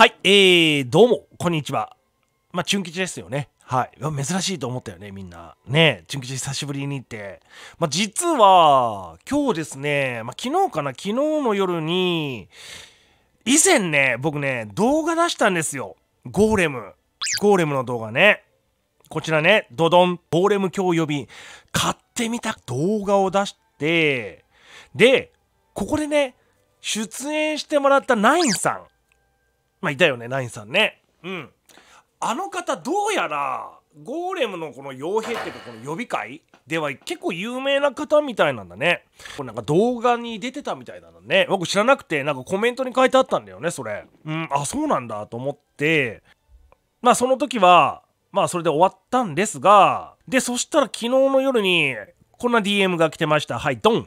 はい、えー、どうも、こんにちは。まあ、チュン吉ですよね。はい。珍しいと思ったよね、みんな。ねチュン吉久しぶりに行って。まあ、実は、今日ですね、まあ、昨日かな、昨日の夜に、以前ね、僕ね、動画出したんですよ。ゴーレム。ゴーレムの動画ね。こちらね、ドドン、ゴーレム教呼び、買ってみた動画を出して、で、ここでね、出演してもらったナインさん。まあいたよねナインさんねうんあの方どうやらゴーレムのこの傭兵っていうかこの予備会では結構有名な方みたいなんだねこれなんか動画に出てたみたいなのね僕知らなくてなんかコメントに書いてあったんだよねそれうんあそうなんだと思ってまあその時はまあそれで終わったんですがでそしたら昨日の夜にこんな DM が来てましたはいドン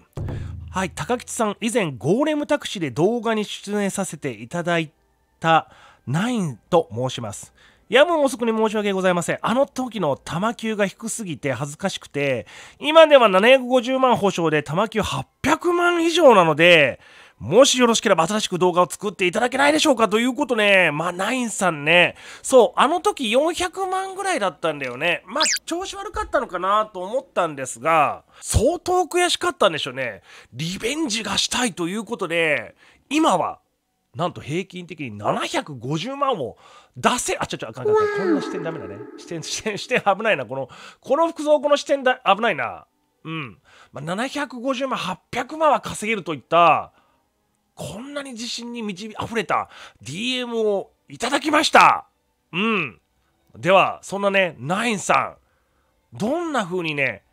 はい高吉さん以前ゴーレムタクシーで動画に出演させていただいタ9と申します。やむ遅くに申し訳ございません。あの時の玉球が低すぎて恥ずかしくて、今では750万保証で玉球800万以上なので、もしよろしければ新しく動画を作っていただけないでしょうかということね。まあ、ナインさんね。そう、あの時400万ぐらいだったんだよね。まあ、調子悪かったのかなと思ったんですが、相当悔しかったんでしょうね。リベンジがしたいということで、今はなんと平均的に750万を出せあちょちょあかんかんこんな視点ダメだね視点 視点視点危ないなこのこの服装この視点だ危ないなうん、まあ、750万800万は稼げるといったこんなに自信に満ち溢れた DM をいただきましたうんではそんなねナインさんどんな風にね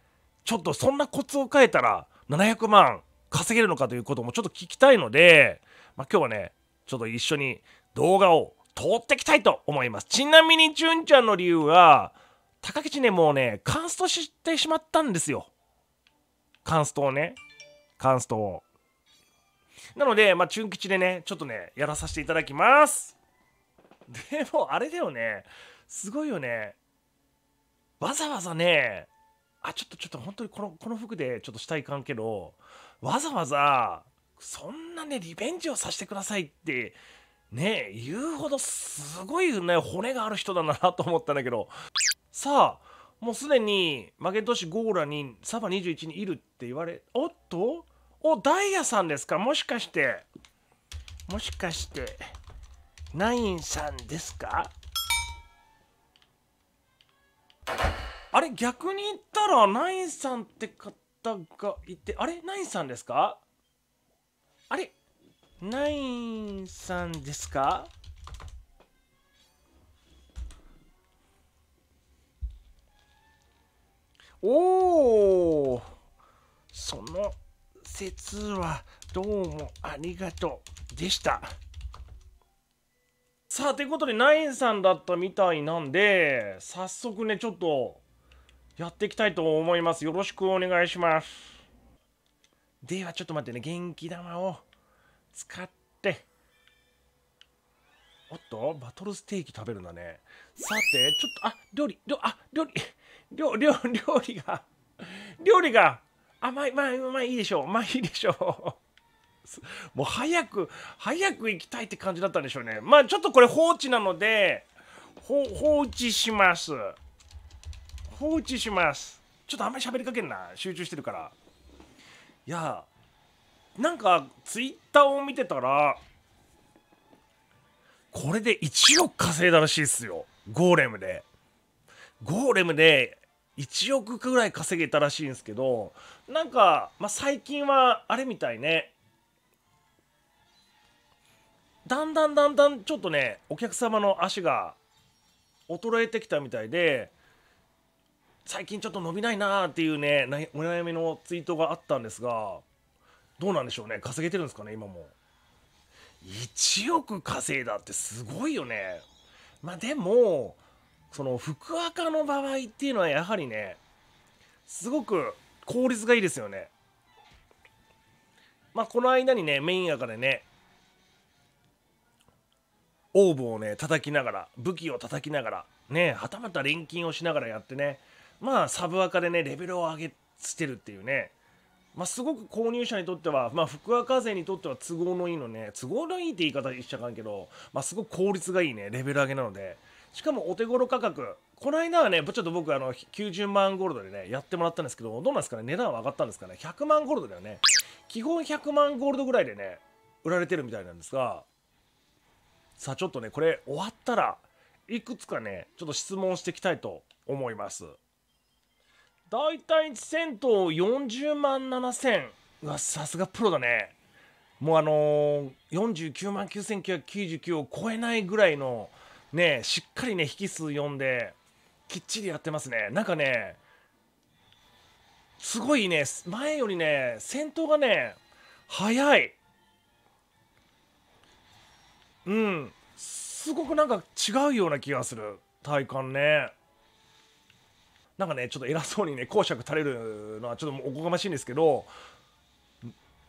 ちょっとそんなコツを変えたら700万稼げるのかということもちょっと聞きたいので、まあ、今日はねちょっと一緒に動画を撮ってきたいと思います。ちなみに、じゅんちゃんの理由は、高吉ね、もうね、カンストしてしまったんですよ。カンストをね。カンストを。なので、まあ、チ吉でね、ちょっとね、やらさせていただきます。でも、あれだよね。すごいよね。わざわざね、あ、ちょっとちょっと本当にこの、この服でちょっとしたいかんけど、わざわざ、そんなねリベンジをさせてくださいってね言うほどすごいね骨がある人だなと思ったんだけどさあもうすでにマゲトシゴーラにサバ21にいるって言われおっとおダイヤさんですかもしかしてもしかしてナインさんですかあれ逆に言ったらナインさんって方がいてあれナインさんですかあれナインさんですかおおその説はどうもありがとうでした。さあ、ということで、ナインさんだったみたいなんで、早速ね、ちょっと、やっていきたいと思います。よろしくお願いします。ではちょっと待ってね元気玉を使っておっとバトルステーキ食べるんだねさてちょっとあ料理料あ料理料料 料理が 料理が甘いまあまあいいでしょうまあいいでしょう もう早く早く行きたいって感じだったんでしょうねまあちょっとこれ放置なので放置します放置しますちょっとあんまり喋りかけんな集中してるからいやなんかツイッターを見てたらこれで1億稼いだらしいっすよゴーレムでゴーレムで1億くらい稼げたらしいんですけどなんか、まあ、最近はあれみたいねだんだんだんだんちょっとねお客様の足が衰えてきたみたいで最近ちょっと伸びないなーっていうねお悩みのツイートがあったんですがどうなんでしょうね稼げてるんですかね今も1億稼いだってすごいよねまあでもその福岡の場合っていうのはやはりねすごく効率がいいですよねまあこの間にねメイン赤でねオーブをね叩きながら武器を叩きながらねはたまた錬金をしながらやってねまあサブアカでねレベルを上げしてるっていうねまあ、すごく購入者にとっては、まあ、福岡勢にとっては都合のいいのね、都合のいいって言い方しちゃかんけど、まあ、すごく効率がいいね、レベル上げなので、しかもお手頃価格、この間はね、ちょっと僕、あの、90万ゴールドでね、やってもらったんですけど、どうなんですかね、値段は上がったんですかね、100万ゴールドだよね。基本100万ゴールドぐらいでね、売られてるみたいなんですが、さあ、ちょっとね、これ終わったら、いくつかね、ちょっと質問していきたいと思います。大体銭湯40万7000うわさすがプロだねもうあのー、49万9999を超えないぐらいのねしっかりね引数読んできっちりやってますねなんかねすごいね前よりね戦闘がね早いうんすごくなんか違うような気がする体感ねなんかねちょっと偉そうにね講釈垂れるのはちょっとおこがましいんですけど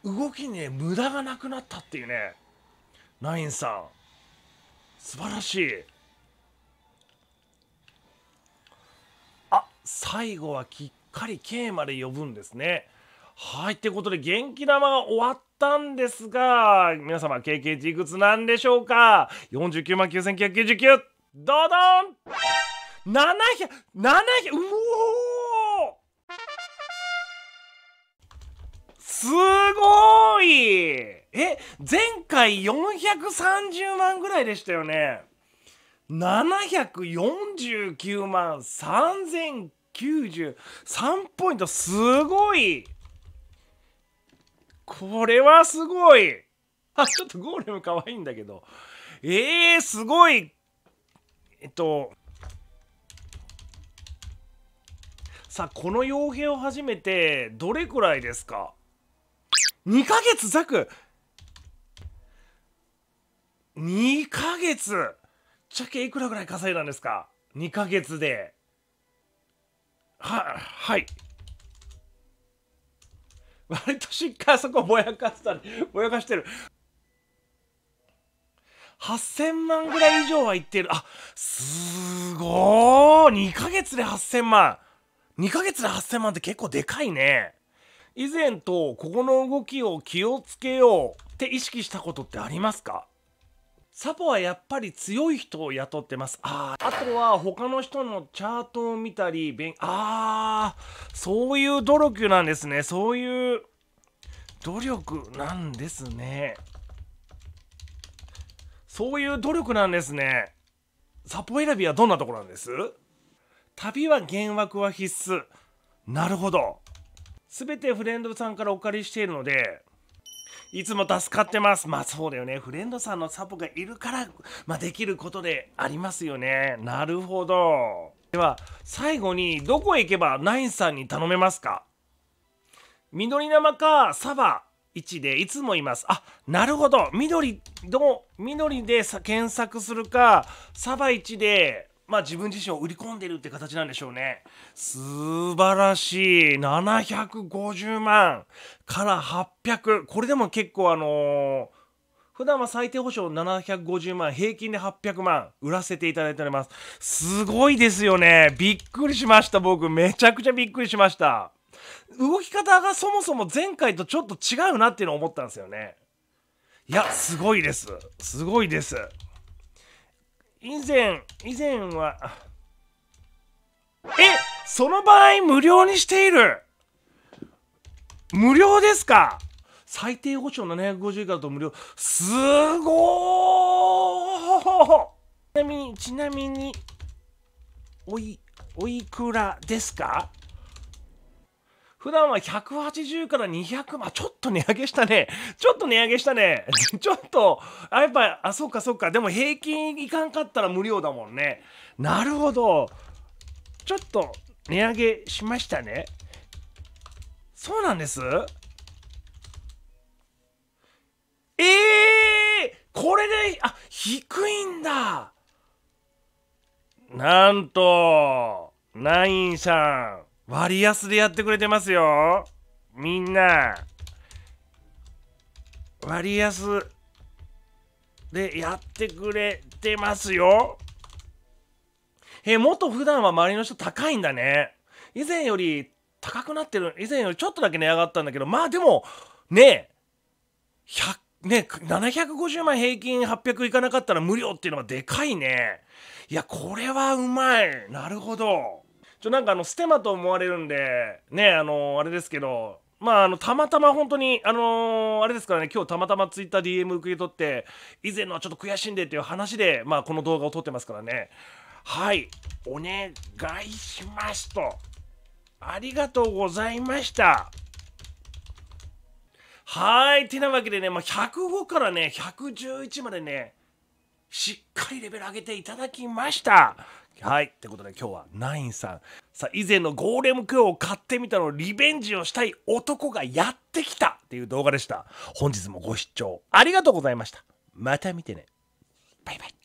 動きにね無駄がなくなったっていうねナインさん素晴らしいあ最後はきっかり K まで呼ぶんですねはいってことで元気玉が終わったんですが皆様 k k g いくつなんでしょうか49万9999ドドン700、700、うおすごいえ、前回430万ぐらいでしたよね。749万3093ポイント。すごいこれはすごいあ、ちょっとゴーレム可愛いんだけど。えー、すごいえっと、さあこの傭兵を始めてどれくらいですか2ヶ月弱2ヶ月ぶっちゃけいくらぐらい稼いだんですか2ヶ月でははい 割としっかりそこぼやかしたぼやかしてる8000万ぐらい以上はいってるあすごい2ヶ月で8000万2ヶ月で8000万って結構でかいね。以前とここの動きを気をつけようって意識したことってありますかサポはやっぱり強い人を雇ってます。ああ。あとは他の人のチャートを見たり、勉ああ、そういう努力なんですね。そういう努力なんですね。そういう努力なんですね。サポ選びはどんなところなんです旅は幻惑は必須。なるほど。すべてフレンドさんからお借りしているので、いつも助かってます。まあそうだよね。フレンドさんのサポがいるから、まあ、できることでありますよね。なるほど。では、最後にどこへ行けばナインさんに頼めますか緑生かサバ1でいつもいます。あ、なるほど。緑緑で検索するか、サバ1でまあ自分自身を売り込んでるって形なんでしょうね。素晴らしい。750万から800。これでも結構あのー普段は最低保証750万、平均で800万売らせていただいております。すごいですよね。びっくりしました、僕。めちゃくちゃびっくりしました。動き方がそもそも前回とちょっと違うなっていうのを思ったんですよね。いや、すごいです。すごいです。以前、以前は、えその場合無料にしている無料ですか最低保証750以下だと無料。すごちなみに、ちなみに、おい、おいくらですか普段は180から200、まあ、ちょっと値上げしたね。ちょっと値上げしたね。ちょっと、あ、やっぱ、あ、そっかそっか。でも平均いかんかったら無料だもんね。なるほど。ちょっと値上げしましたね。そうなんですええー、これで、あ、低いんだなんと、ナインさん。割安でやってくれてますよみんな割安でやってくれてますよえもっと普段は周りの人高いんだね以前より高くなってる以前よりちょっとだけ値上がったんだけどまあでもね100ね、750万平均800いかなかったら無料っていうのがでかいね。いや、これはうまい。なるほど。ちょなんかあのステマと思われるんでねあのあれですけどまあ、あの、たまたま本当に、あのー、あれですからね、今日たまたまツイッター DM 受け取って、以前のはちょっと悔しいんでっていう話で、まあ、この動画を撮ってますからね。はい、お願いしますと。ありがとうございました。はい、てなわけでね、まあ、105からね、111までね、しっかりレベル上げていただきました。はい。ということで今日はナインさん。さあ、以前のゴーレムクーを買ってみたのリベンジをしたい男がやってきたっていう動画でした。本日もご視聴ありがとうございました。また見てね。バイバイ。